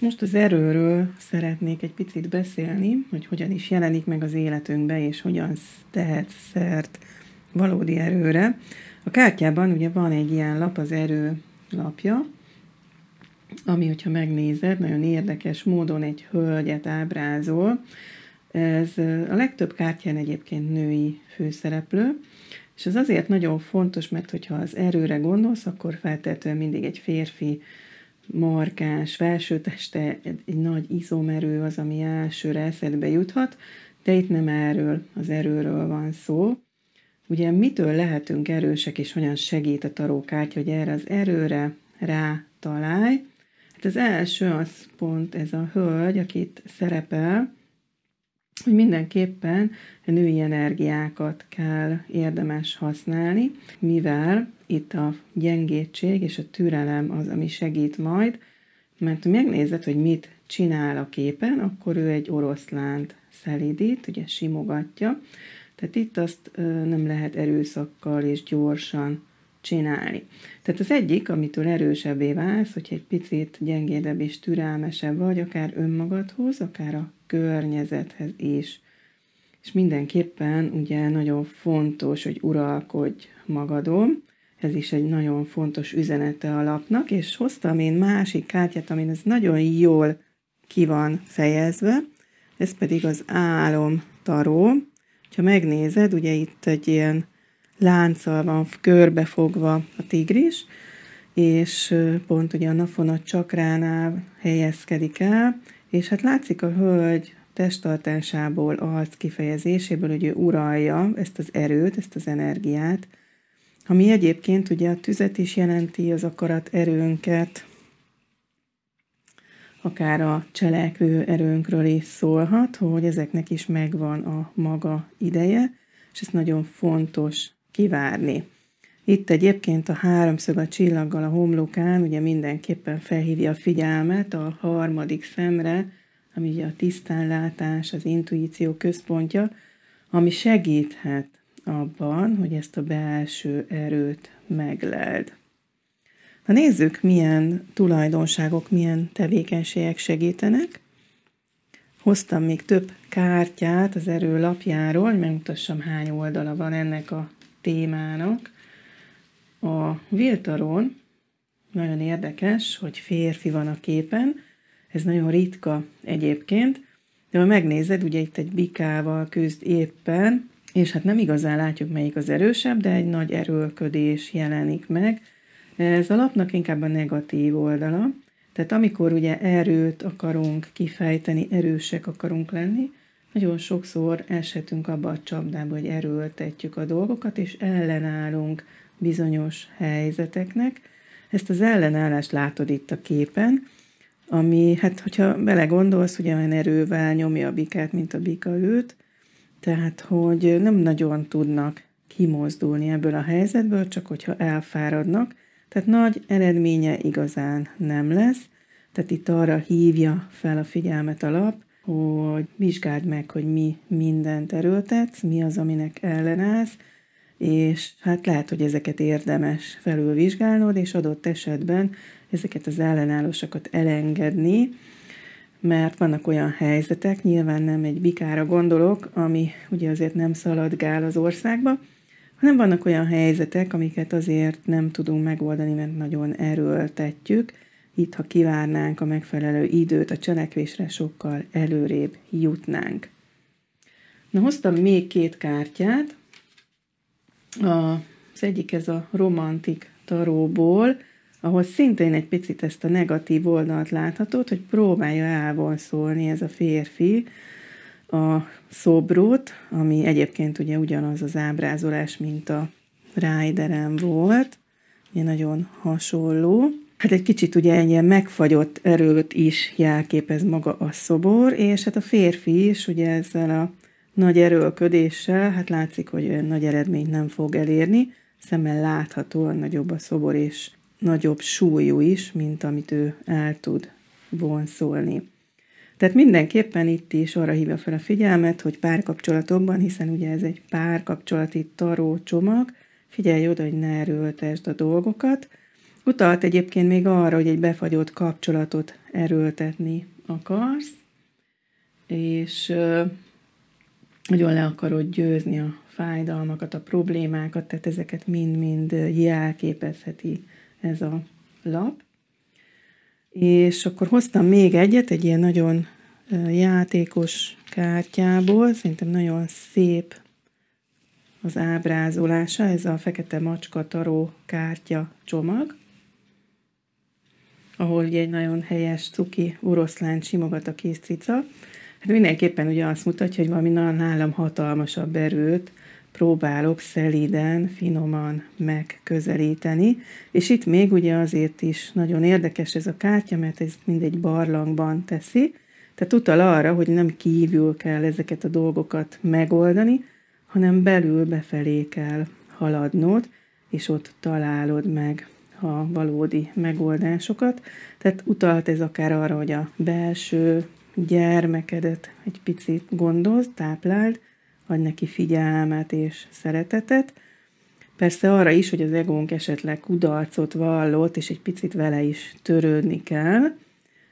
Most az erőről szeretnék egy picit beszélni, hogy hogyan is jelenik meg az életünkbe, és hogyan tehetsz szert valódi erőre. A kártyában ugye van egy ilyen lap, az erő lapja, ami, hogyha megnézed, nagyon érdekes módon egy hölgyet ábrázol. Ez a legtöbb kártyán egyébként női főszereplő, és ez azért nagyon fontos, mert hogyha az erőre gondolsz, akkor feltétlenül mindig egy férfi markás felsőteste, egy nagy izomerő az, ami elsőre eszedbe juthat, de itt nem erről, az erőről van szó. Ugye mitől lehetünk erősek, és hogyan segít a tarókártya, hogy erre az erőre rá találj? Hát az első az pont ez a hölgy, akit szerepel, hogy mindenképpen női energiákat kell érdemes használni, mivel itt a gyengétség és a türelem az, ami segít majd, mert ha megnézed, hogy mit csinál a képen, akkor ő egy oroszlánt szelidít, ugye simogatja, tehát itt azt nem lehet erőszakkal és gyorsan csinálni. Tehát az egyik, amitől erősebbé válsz, hogyha egy picit gyengédebb és türelmesebb vagy, akár önmagadhoz, akár a környezethez is. És mindenképpen ugye nagyon fontos, hogy uralkodj magadon, ez is egy nagyon fontos üzenete a lapnak, és hoztam én másik kártyát, amin ez nagyon jól ki van fejezve, ez pedig az álom taró. Ha megnézed, ugye itt egy ilyen lánccal van körbefogva a tigris, és pont ugye a a csakránál helyezkedik el, és hát látszik a hölgy testtartásából, arc kifejezéséből, hogy ő uralja ezt az erőt, ezt az energiát, ami egyébként ugye a tüzet is jelenti, az akarat erőnket, akár a cselekvő erőnkről is szólhat, hogy ezeknek is megvan a maga ideje, és ez nagyon fontos kivárni. Itt egyébként a háromszög a csillaggal a homlokán ugye mindenképpen felhívja a figyelmet a harmadik szemre, ami ugye a tisztánlátás, az intuíció központja, ami segíthet abban, hogy ezt a belső erőt megleld. Na nézzük, milyen tulajdonságok, milyen tevékenységek segítenek. Hoztam még több kártyát az erőlapjáról, hogy megmutassam hány oldala van ennek a témának. A Viltaron nagyon érdekes, hogy férfi van a képen, ez nagyon ritka egyébként, de ha megnézed, ugye itt egy bikával küzd éppen, és hát nem igazán látjuk, melyik az erősebb, de egy nagy erőlködés jelenik meg. Ez a lapnak inkább a negatív oldala, tehát amikor ugye erőt akarunk kifejteni, erősek akarunk lenni, nagyon sokszor eshetünk abba a csapdába, hogy erőltetjük a dolgokat, és ellenállunk bizonyos helyzeteknek. Ezt az ellenállást látod itt a képen, ami, hát hogyha belegondolsz, hogy olyan erővel nyomja a bikát, mint a bika őt, tehát, hogy nem nagyon tudnak kimozdulni ebből a helyzetből, csak hogyha elfáradnak, tehát nagy eredménye igazán nem lesz, tehát itt arra hívja fel a figyelmet a lap, hogy vizsgáld meg, hogy mi mindent erőltetsz, mi az, aminek ellenállsz, és hát lehet, hogy ezeket érdemes felülvizsgálnod, és adott esetben ezeket az ellenállásokat elengedni, mert vannak olyan helyzetek, nyilván nem egy bikára gondolok, ami ugye azért nem szaladgál az országba, hanem vannak olyan helyzetek, amiket azért nem tudunk megoldani, mert nagyon erőltetjük, itt, ha kivárnánk a megfelelő időt a cselekvésre, sokkal előrébb jutnánk. Na, hoztam még két kártyát. A, az egyik ez a romantik taróból, ahol szintén egy picit ezt a negatív oldalt láthatod, hogy próbálja elvonszolni ez a férfi a szobrot, ami egyébként ugye ugyanaz az ábrázolás, mint a Rideren volt, ugye nagyon hasonló hát egy kicsit ugye egy ilyen megfagyott erőt is jelképez maga a szobor, és hát a férfi is ugye ezzel a nagy erőlködéssel, hát látszik, hogy olyan nagy eredményt nem fog elérni, szemmel láthatóan nagyobb a szobor és nagyobb súlyú is, mint amit ő el tud vonszolni. Tehát mindenképpen itt is arra hívja fel a figyelmet, hogy párkapcsolatokban, hiszen ugye ez egy párkapcsolati taró csomag, figyelj oda, hogy ne erőltesd a dolgokat, Utalt egyébként még arra, hogy egy befagyott kapcsolatot erőltetni akarsz, és nagyon le akarod győzni a fájdalmakat, a problémákat, tehát ezeket mind-mind jelképezheti ez a lap. És akkor hoztam még egyet, egy ilyen nagyon játékos kártyából, szerintem nagyon szép az ábrázolása, ez a fekete macska taró kártya csomag ahol ugye egy nagyon helyes cuki oroszlán simogat a kis cica. Hát mindenképpen ugye azt mutatja, hogy valami nálam hatalmasabb erőt próbálok szeliden, finoman megközelíteni. És itt még ugye azért is nagyon érdekes ez a kártya, mert ez mindegy barlangban teszi. Tehát utal arra, hogy nem kívül kell ezeket a dolgokat megoldani, hanem belül befelé kell haladnod, és ott találod meg a valódi megoldásokat. Tehát utalt ez akár arra, hogy a belső gyermekedet egy picit gondoz, tápláld, adj neki figyelmet és szeretetet. Persze arra is, hogy az egónk esetleg kudarcot vallott, és egy picit vele is törődni kell.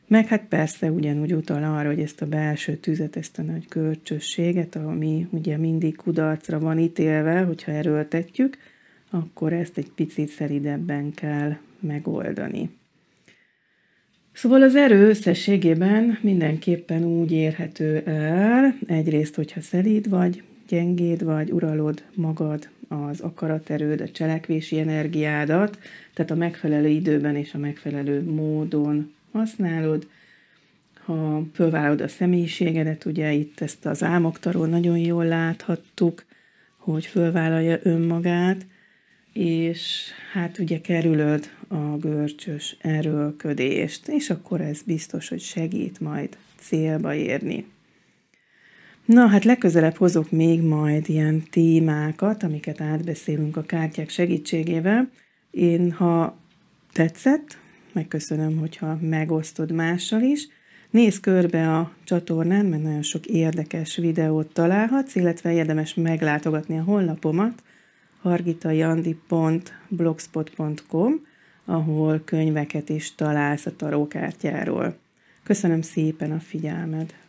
Meg hát persze ugyanúgy utal arra, hogy ezt a belső tüzet, ezt a nagy kölcsösséget, ami ugye mindig kudarcra van ítélve, hogyha erőltetjük, akkor ezt egy picit szelidebben kell megoldani. Szóval az erő összességében mindenképpen úgy érhető el, egyrészt, hogyha szelíd vagy, gyengéd vagy, uralod magad, az akaraterőd, a cselekvési energiádat, tehát a megfelelő időben és a megfelelő módon használod. Ha fölvállod a személyiségedet, ugye itt ezt az álmoktaról nagyon jól láthattuk, hogy fölvállalja önmagát, és hát ugye kerülöd a görcsös erőlködést, és akkor ez biztos, hogy segít majd célba érni. Na, hát legközelebb hozok még majd ilyen témákat, amiket átbeszélünk a kártyák segítségével. Én, ha tetszett, megköszönöm, hogyha megosztod mással is. Nézz körbe a csatornán, mert nagyon sok érdekes videót találhatsz, illetve érdemes meglátogatni a honlapomat, hargitajandi.blogspot.com, ahol könyveket is találsz a tarókártyáról. Köszönöm szépen a figyelmed!